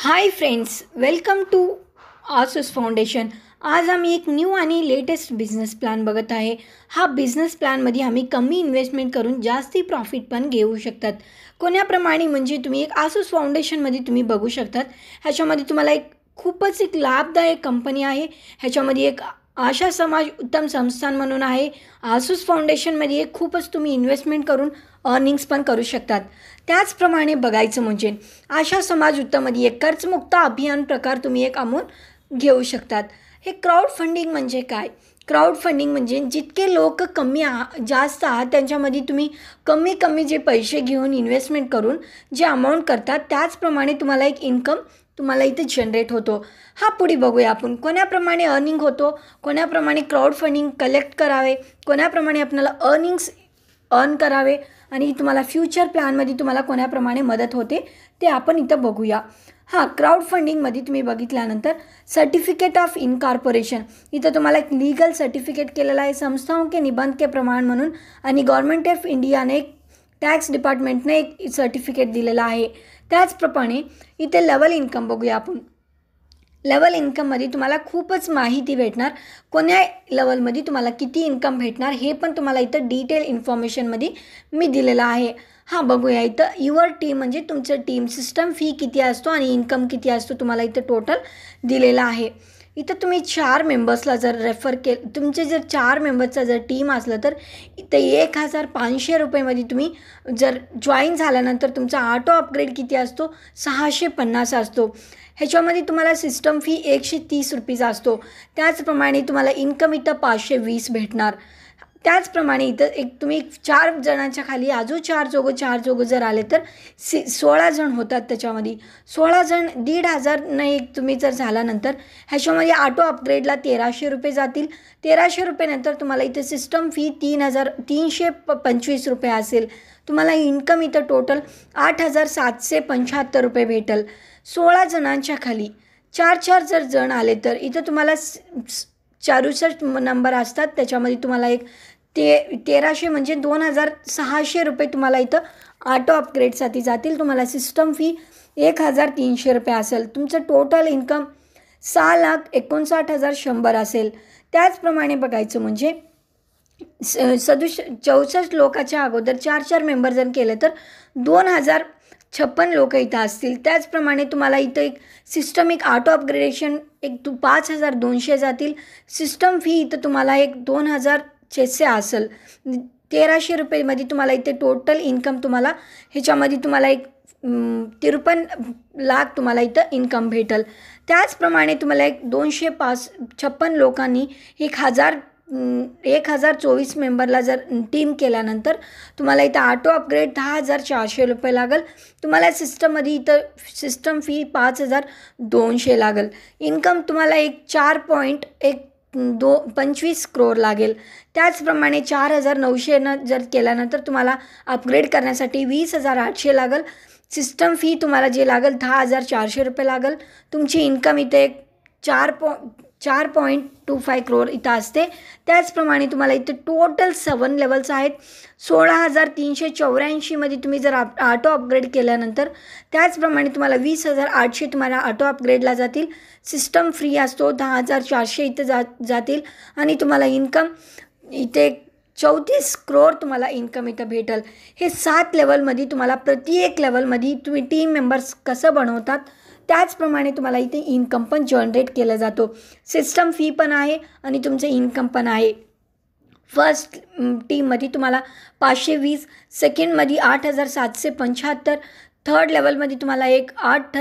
high friends welcome to Asus foundation आज आम्ही एक न्यू आणि लेटेस्ट बिझनेस प्लॅन बघत आहे हा बिझनेस प्लॅनमध्ये आम्ही कमी इन्व्हेस्टमेंट करून जास्ती प्रॉफिट पण घेऊ शकतात कोण्याप्रमाणे म्हणजे तुम्ही एक आसूस फाउंडेशनमध्ये तुम्ही बघू शकतात ह्याच्यामध्ये तुम्हाला एक खूपच एक लाभदायक कंपनी आहे ह्याच्यामध्ये एक आशा समाज उत्तम संस्थान म्हणून आहे आसूस फाउंडेशनमध्ये खूपच तुम्ही इन्व्हेस्टमेंट करून अर्निंग्स पण करू शकतात त्याचप्रमाणे बघायचं म्हणजे आशा समाज उत्तममध्ये एक कर्जमुक्त अभियान प्रकार तुम्ही एक आमून घेऊ शकतात हे क्राऊड फंडिंग म्हणजे काय क्राऊड फंडिंग म्हणजे जितके लोक कमी आहा जास्त आहात त्यांच्यामध्ये तुम्ही कमी कमी जे पैसे घेऊन इन्व्हेस्टमेंट करून जे अमाऊंट करतात त्याचप्रमाणे तुम्हाला एक इन्कम तुम्हाला इथे जनरेट होतो हा पुढे बघूया आपण कोणाप्रमाणे अर्निंग होतो कोणाप्रमाणे क्राऊड फंडिंग कलेक्ट करावे कोणाप्रमाणे आपल्याला अर्निंग्स अर्न करावे आणि तुम्हाला फ्युचर प्लॅनमध्ये तुम्हाला कोणाप्रमाणे मदत होते ते आपण इथं बघूया हां क्राऊड फंडिंगमध्ये तुम्ही बघितल्यानंतर सर्टिफिकेट ऑफ इनकॉर्पोरेशन इथं तुम्हाला एक लीगल सर्टिफिकेट केलेलं आहे संस्थाओं के निबंध के प्रमाण म्हणून आणि गव्हर्मेंट ऑफ इंडियाने एक टॅक्स डिपार्टमेंटने एक सर्टिफिकेट दिलेलं आहे त्याचप्रमाणे इथे लेवल इन्कम बघूया आपण लेवल इन्कममध्ये तुम्हाला खूपच माहिती भेटणार कोण्या लेवलमध्ये तुम्हाला किती इन्कम भेटणार हे पण तुम्हाला इथं डिटेल इन्फॉर्मेशनमध्ये मी दिलेलं आहे हां बघूया इथं युअर टीम म्हणजे तुमचं टीम सिस्टम फी किती असतो आणि इन्कम किती असतो तुम्हाला इथं टोटल दिलेला आहे इथं तुम्ही चार मेंबर्सला जर रेफर के तुमचे जर चार मेंबर्सचा जर टीम असलं तर इथं एक हजार पाचशे रुपयेमध्ये तुम्ही जर जॉईन झाल्यानंतर तुमचा ऑटो अपग्रेड किती असतो सहाशे पन्नास असतो ह्याच्यामध्ये तुम्हाला सिस्टम फी एकशे तीस रुपीज असतो त्याचप्रमाणे तुम्हाला इन्कम इथं पाचशे वीस भेटणार त्याचप्रमाणे इथं एक तुम्ही चार जणांच्या खाली अजून चार जोगं चार जोगं जर आले तर सि सोळा जण होतात त्याच्यामध्ये सोळा जण दीड हजार नाही एक तुम्ही जर झाल्यानंतर ह्याच्यामध्ये ऑटो अपग्रेडला तेराशे रुपये जातील तेराशे रुपयेनंतर तुम्हाला इथं सिस्टम फी तीन हजार तीनशे प पंचवीस रुपये असेल तुम्हाला इन्कम इथं टोटल आठ हजार सातशे पंच्याहत्तर रुपये भेटेल सोळा जणांच्या खाली चार चार जर जण आले तर इथं तुम्हाला चारुसष्ट नंबर असतात त्याच्यामध्ये तुम्हाला एक ते तेराशे म्हणजे दोन हजार सहाशे रुपये तुम्हाला इथं ऑटो अपग्रेडसाठी जातील तुम्हाला सिस्टम फी एक हजार तीनशे रुपये असेल तुमचं टोटल इन्कम सहा लाख एकोणसाठ हजार शंभर असेल त्याचप्रमाणे बघायचं म्हणजे स सदुश चौसष्ट लोकाच्या अगोदर चार चार मेंबर जर केले तर दोन हजार छप्पन लोक इथं असतील त्याचप्रमाणे तुम्हाला इथं एक सिस्टम एक अपग्रेडेशन अपग्रेडेशन एक तू पाच हजार दोनशे जातील सिस्टम फी इथं तुम्हाला एक दोन हजार छेसे असेल तेराशे रुपयेमध्ये तुम्हाला इथे टोटल इन्कम तुम्हाला ह्याच्यामध्ये तुम्हाला एक तिरपन लाख तुम्हाला इथं इन्कम भेटल त्याचप्रमाणे तुम्हाला एक दोनशे पाच छप्पन लोकांनी एक हजार एक हजार चोवीस मेंबरला जर टीम केल्यानंतर तुम्हाला इथं ऑटो अपग्रेड दहा हजार चारशे रुपये लागेल तुम्हाला सिस्टममध्ये इथं सिस्टम फी पाच हजार दोनशे लागेल इन्कम तुम्हाला एक चार पॉईंट एक दो पंचवीस क्रोर लागेल त्याचप्रमाणे चार हजार नऊशेनं जर केल्यानंतर तुम्हाला अपग्रेड करण्यासाठी वीस हजार आठशे लागेल सिस्टम फी तुम्हाला जे लागेल दहा हजार चारशे रुपये लागेल तुमची इन्कम इथे एक चार पॉ चार पॉईंट टू फाय क्रोर इथं असते त्याचप्रमाणे तुम्हाला इथे टोटल सेवन लेवल्स आहेत सोळा हजार तीनशे चौऱ्याऐंशीमध्ये तुम्ही जर आप ऑटो अपग्रेड केल्यानंतर त्याचप्रमाणे तुम्हाला वीस हजार आठशे तुम्हाला ऑटो अपग्रेडला जातील सिस्टम फ्री असतो दहा हजार चारशे इथं जा जातील आणि तुम्हाला इन्कम इथे चौतीस क्रोर तुम्हाला इन्कम इथं भेटल हे सात लेवलमध्ये तुम्हाला प्रत्येक लेवलमध्ये तुम्ही टीम मेंबर्स कसं बनवतात त्याचप्रमाणे तुम्हाला इथे इन्कम पण जनरेट केला जातो सिस्टम फी पण आहे आणि तुमचं इन्कम पण आहे फर्स्ट टीममध्ये तुम्हाला पाचशे वीस सेकंडमध्ये आठ हजार सातशे पंच्याहत्तर थर्ड लेवलमध्ये तुम्हाला एक आठ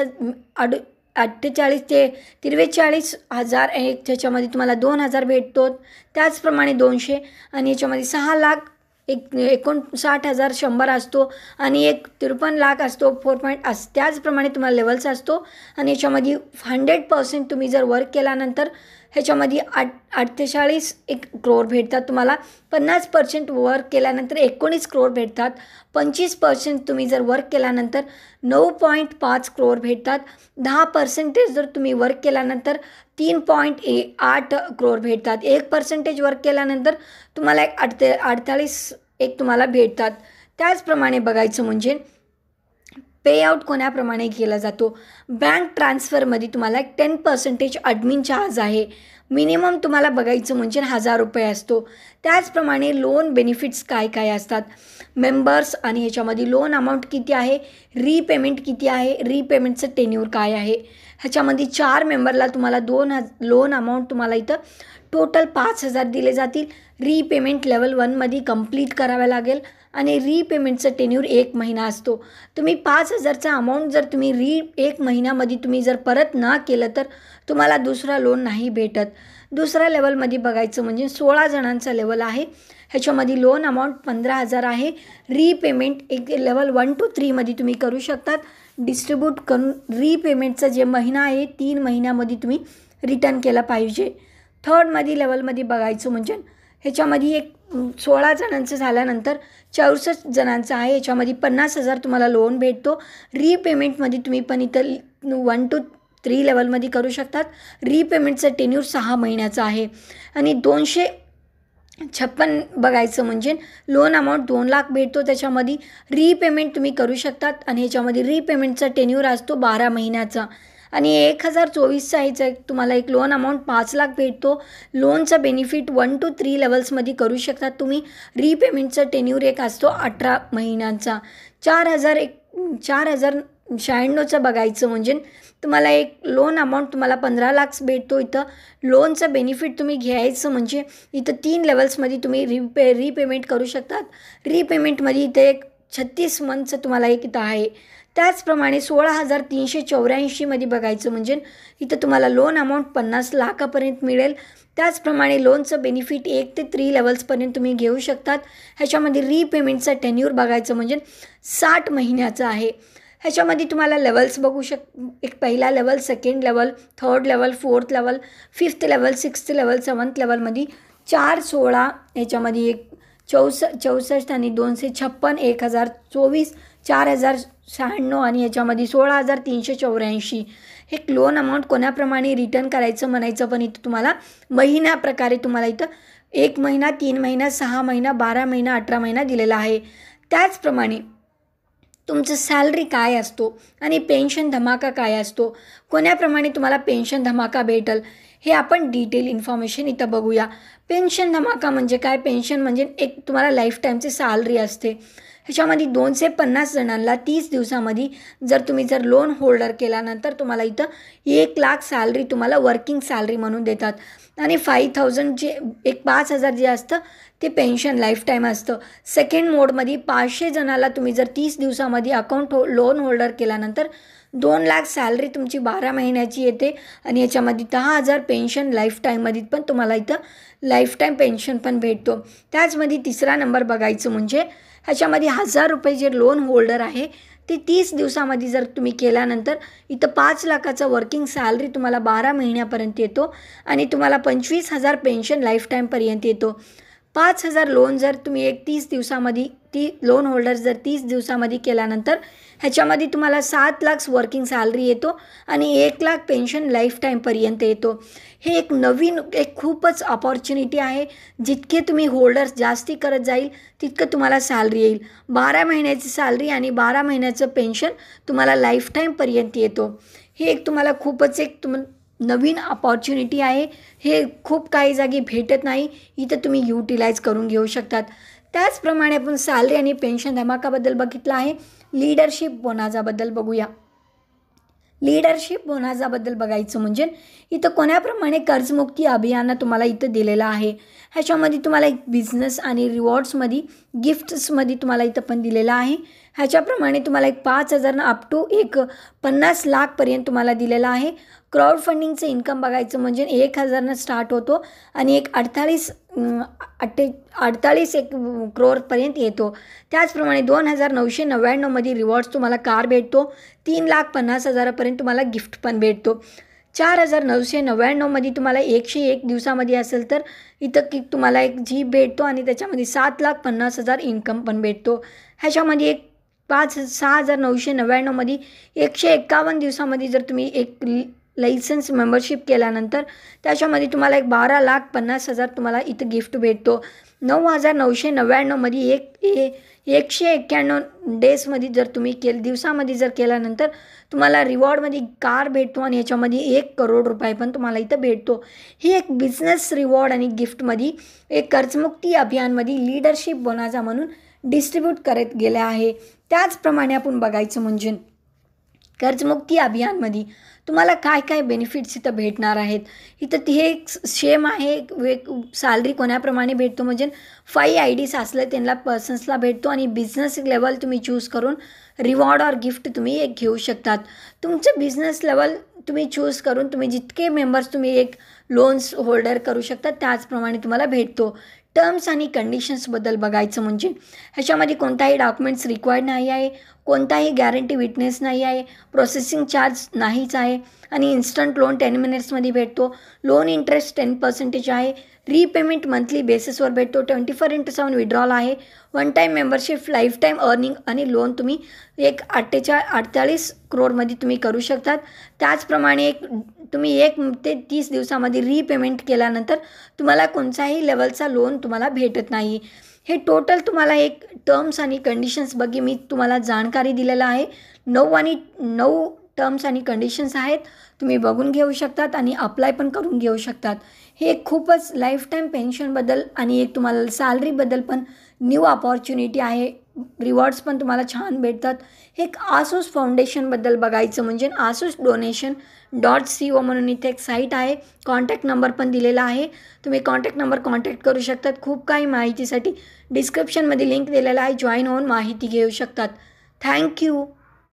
अड अठ्ठेचाळीस ते त्रेचाळीस हजार एक त्याच्यामध्ये तुम्हाला दोन हजार भेटतो त्याचप्रमाणे दोनशे आणि याच्यामध्ये सहा लाख एक एकोणसाठ हजार शंभर असतो आणि एक त्रेपन्न लाख असतो फोर पॉईंट अस त्याचप्रमाणे तुम्हाला लेवल्स असतो आणि याच्यामध्ये हंड्रेड पर्सेंट तुम्ही जर वर्क केल्यानंतर ह्याच्यामध्ये आठ अठ्ठेचाळीस एक क्रोअर भेटतात तुम्हाला पन्नास पर्सेंट वर्क केल्यानंतर एकोणीस क्रोअर भेटतात पंचवीस पर्सेंट तुम्ही जर वर्क केल्यानंतर नऊ पॉईंट पाच क्रोअर भेटतात दहा पर्सेंटेज जर तुम्ही वर्क केल्यानंतर तीन पॉईंट ए आठ क्रोअर भेटतात एक पर्सेंटेज वर्क केल्यानंतर तुम्हाला एक अडते अडतालीस एक तुम्हाला भेटतात त्याचप्रमाणे बघायचं म्हणजे पेआउट कोणाप्रमाणे केला जातो बँक ट्रान्सफरमध्ये तुम्हाला टेन पर्सेंटेज ॲडमिन चार्ज आहे मिनिमम तुम्हाला बघायचं म्हणजे हजार रुपये असतो त्याचप्रमाणे लोन बेनिफिट्स काय काय असतात मेंबर्स आणि ह्याच्यामध्ये लोन अमाऊंट किती आहे रीपेमेंट किती आहे रीपेमेंटचं टेन्यूर काय आहे ह्याच्यामध्ये चार मेंबरला तुम्हाला दोन हज लोन अमाऊंट तुम्हाला इथं टोटल पाच हजार दिले जातील रीपेमेंट लेवल वनमध्ये कंप्लीट करावं लागेल आणि रीपेमेंटचं टेन्यूर एक महिना असतो तुम्ही पाच हजारचा अमाऊंट जर तुम्ही री एक महिन्यामध्ये तुम्ही जर परत ना केलं तर तुम्हाला दुसरा लोन नाही भेटत दुसऱ्या लेवलमध्ये बघायचं म्हणजे सोळा जणांचा लेवल आहे ह्याच्यामध्ये लोन अमाऊंट पंधरा हजार आहे रीपेमेंट एक लेवल वन टू थ्रीमध्ये तुम्ही करू शकतात डिस्ट्रीब्यूट करून रीपेमेंटचा जे महिना आहे तीन महिन्यामध्ये तुम्ही रिटर्न केला पाहिजे थर्डमध्ये लेवलमध्ये बघायचं म्हणजे ह्याच्यामध्ये एक सोळा जणांचं झाल्यानंतर चौसष्ट जणांचं आहे याच्यामध्ये पन्नास हजार तुम्हाला लोन भेटतो रिपेमेंटमध्ये तुम्ही पण इथं वन टू थ्री लेवलमध्ये करू शकतात रिपेमेंटचं टेन्यूर सहा महिन्याचं आहे आणि दोनशे छप्पन बघायचं म्हणजे लोन अमाऊंट दोन लाख भेटतो त्याच्यामध्ये रीपेमेंट तुम्ही करू शकतात आणि ह्याच्यामध्ये रिपेमेंटचा टेन्यूर असतो बारा महिन्याचा आणि एक हजार चोवीसचा ह्याचा तुम्हाला एक लोन अमाऊंट पाच लाख भेटतो लोनचा बेनिफिट वन टू थ्री लेवल्समध्ये करू शकता तुम्ही रिपेमेंटचा टेन्यूर एक असतो अठरा महिन्यांचा चार हजार एक चार हजार शहाण्णवचं बघायचं म्हणजे तुम्हाला एक लोन अमाऊंट तुम्हाला पंधरा लाख भेटतो इथं लोनचं बेनिफिट तुम्ही घ्यायचं म्हणजे इथं तीन लेवल्समध्ये तुम्ही रिपे रिपेमेंट करू शकतात रिपेमेंटमध्ये इथं एक छत्तीस मंथचं तुम्हाला एक इथं आहे त्याचप्रमाणे सोळा हजार तीनशे चौऱ्याऐंशीमध्ये बघायचं म्हणजे इथं तुम्हाला लोन अमाऊंट पन्नास लाखापर्यंत मिळेल त्याचप्रमाणे लोनचं बेनिफिट एक ते थ्री लेवल्सपर्यंत तुम्ही घेऊ शकतात ह्याच्यामध्ये रिपेमेंटचा टेन्यूर बघायचं म्हणजे साठ महिन्याचं आहे ह्याच्यामध्ये तुम्हाला लेवल्स बघू शक एक पहिला level second level third level fourth level fifth level sixth level seventh लेवलमध्ये चार सोळा ह्याच्यामध्ये एक चौस चौसष्ट आणि दोनशे छप्पन एक हजार चोवीस चार हजार शहाण्णव आणि याच्यामध्ये सोळा हजार तीनशे चौऱ्याऐंशी हे लोन अमाऊंट कोणाप्रमाणे रिटर्न करायचं म्हणायचं पण इथं तुम्हाला महिन्याप्रकारे तुम्हाला इथं एक महिना तीन महिना सहा महिना बारा महिना अठरा महिना दिलेला आहे त्याचप्रमाणे तुमचं सॅलरी काय असतो आणि पेन्शन धमाका काय असतो कोणाप्रमाणे तुम्हाला पेन्शन धमाका भेटल हे आपण डिटेल इन्फॉर्मेशन इथं बघूया पेन्शन धमाका म्हणजे काय पेन्शन म्हणजे एक तुम्हाला लाईफ टाईमची सॅलरी असते ह्याच्यामध्ये दोनशे पन्नास जणांना तीस दिवसामध्ये जर तुम्ही जर लोन होल्डर केल्यानंतर तुम्हाला इथं एक लाख सॅलरी तुम्हाला वर्किंग सॅलरी म्हणून देतात आणि फाईव्ह थाउजंड जे एक पाच हजार जे असतं ते पेन्शन लाईफ टाईम असतं सेकंड मोडमध्ये पाचशे जणाला तुम्ही जर तीस दिवसामध्ये अकाउंट हो लोन होल्डर केल्यानंतर दोन लाख सॅलरी तुमची बारा महिन्याची येते आणि याच्यामध्ये दहा हजार पेन्शन लाईफ टाईममध्ये पण तुम्हाला इथं लाईफ टाईम पेन्शन पण भेटतो त्याचमध्ये तिसरा नंबर बघायचं म्हणजे ह्याच्यामध्ये हजार रुपये जे लोन होल्डर आहे ते तीस दिवसामध्ये जर तुम्ही केल्यानंतर इथं पाच लाखाचं वर्किंग सॅलरी तुम्हाला बारा महिन्यापर्यंत येतो आणि तुम्हाला पंचवीस हजार पेन्शन लाईफटाईमपर्यंत येतो पाच हजार लोन जर तुम्ही एक तीस दिवसामध्ये ती लोन होल्डर्स जर तीस दिवसामध्ये केल्यानंतर ह्याच्यामध्ये तुम्हाला सात लाख वर्किंग सॅलरी येतो आणि एक लाख पेन्शन लाईफ टाईमपर्यंत येतो हे एक नवीन एक खूपच अपॉर्च्युनिटी आहे जितके तुम्ही होल्डर्स जास्ती करत जाईल तितकं तुम्हाला सॅलरी येईल बारा महिन्याची सॅलरी आणि बारा महिन्याचं पेन्शन तुम्हाला लाईफ टाईमपर्यंत येतो हे एक तुम्हाला खूपच एक तुम नवीन अपॉर्च्युनिटी आहे हे खूप काही जागी भेटत नाही इथं तुम्ही युटिलाइज करून घेऊ शकतात त्याचप्रमाणे आपण सॅलरी आणि पेन्शन धमाकाबद्दल बघितलं आहे लीडरशिप बोनाजाबद्दल बघूया लीडरशिप बोनाजाबद्दल बघायचं म्हणजे इथं कोणाप्रमाणे कर्जमुक्ती अभियान तुम्हाला इथं दिलेलं आहे ह्याच्यामध्ये तुम्हाला एक बिझनेस आणि रिवॉर्ड्समध्ये गिफ्ट्समध्ये तुम्हाला इथं पण दिलेलं आहे ह्याच्याप्रमाणे तुम्हाला एक पाच हजारनं अप टू एक पन्नास लाखपर्यंत तुम्हाला दिलेला आहे क्राऊड फंडिंगचं इन्कम बघायचं म्हणजे एक हजारनं स्टार्ट होतो आणि एक अडतालीस अठ्ठे अडताळीस एक क्रोरपर्यंत येतो त्याचप्रमाणे दोन हजार नऊशे नव्याण्णवमध्ये रिवॉर्ड्स तुम्हाला कार भेटतो तीन लाख पन्नास हजारापर्यंत तुम्हाला गिफ्ट पण भेटतो चार हजार नऊशे नव्याण्णवमध्ये तुम्हाला एकशे एक दिवसामध्ये असेल तर इथं की तुम्हाला एक जीप भेटतो आणि त्याच्यामध्ये सात लाख पन्नास हजार इन्कम पण भेटतो ह्याच्यामध्ये एक पाच सहा हजार नऊशे नव्याण्णवमध्ये एकशे एकावन्न दिवसामध्ये जर तुम्ही एक लायसन्स मेंबरशिप केल्यानंतर त्याच्यामध्ये तुम्हाला एक बारा लाख पन्नास हजार तुम्हाला इथं गिफ्ट भेटतो नऊ हजार नऊशे नव्याण्णवमध्ये एक ए एकशे एक्क्याण्णव डेजमध्ये जर तुम्ही केल दिवसामध्ये जर केल्यानंतर तुम्हाला रिवॉर्डमध्ये कार भेटतो आणि याच्यामध्ये एक करोड रुपये पण तुम्हाला इथं भेटतो ही एक बिझनेस रिवॉर्ड आणि गिफ्टमध्ये एक कर्जमुक्ती अभियानमध्ये लीडरशिप बोनाजा म्हणून डिस्ट्रीब्यूट करत गेले आहे त्याचप्रमाणे आपण बघायचं म्हणजे कर्जमुक्ती अभियानमध्ये तुम्हाला काय काय बेनिफिट्स इथं भेटणार आहेत इथं ती हे एक सेम आहे एक वे सॅलरी कोणाप्रमाणे भेटतो म्हणजे फाईव्ह आय डीज असलं त्यांना पर्सन्सला भेटतो आणि बिझनेस लेवल तुम्ही चूज करून रिवॉर्ड और गिफ्ट तुम्ही एक घेऊ शकतात तुमचं बिझनेस लेवल तुम्ही चूज करून तुम्ही जितके मेंबर्स तुम्ही एक लोन्स होल्डर करू शकता त्याचप्रमाणे तुम्हाला भेटतो टर्म्स आणि कंडिशन्सबद्दल बघायचं म्हणजे ह्याच्यामध्ये कोणताही डॉक्युमेंट्स रिक्वायर्ड नाही आहे कोणताही गॅरंटी विटनेस नाही आहे प्रोसेसिंग चार्ज नाहीच आहे आणि इन्स्टंट लोन टेन मिनिट्समध्ये भेटतो लोन इंटरेस्ट टेन पर्सेंटेज आहे रीपेमेंट मंथली बेसिसवर भेटतो twenty four into seven withdrawal आहे one time membership life time earning आणि लोन तुम्ही एक अठ्ठेचाळ अडचाळीस करोडमध्ये तुम्ही करू शकतात त्याचप्रमाणे एक तुम्ही एक ते तीस दिवसामध्ये रिपेमेंट केल्यानंतर तुम्हाला कोणताही लेवलचा लोन तुम्हाला भेटत नाही हे टोटल तुम्हाला एक टर्म्स आणि कंडिशन्स बघी मी तुम्हाला जाणकारी दिलेलं आहे नऊ आणि नऊ टर्म्स आणि कंडिशन्स आहेत तुम्ही बघून घेऊ शकतात आणि अप्लाय पण करून घेऊ शकतात हे खूपच लाईफटाईम पेन्शनबद्दल आणि एक तुम्हाला सॅलरीबद्दल पण न्यू अपॉर्च्युनिटी आहे रिवॉर्ड्स पण तुम्हाला छान भेटतात हे एक आसूस फाउंडेशनबद्दल बघायचं म्हणजे Asus donation dot C O म्हणून इथे एक साईट आहे कॉन्टॅक्ट नंबर पण दिलेला आहे तुम्ही कॉन्टॅक्ट नंबर कॉन्टॅक्ट करू शकतात खूप काही माहितीसाठी डिस्क्रिप्शनमध्ये लिंक दिलेला आहे जॉईन होऊन माहिती घेऊ शकतात थँक्यू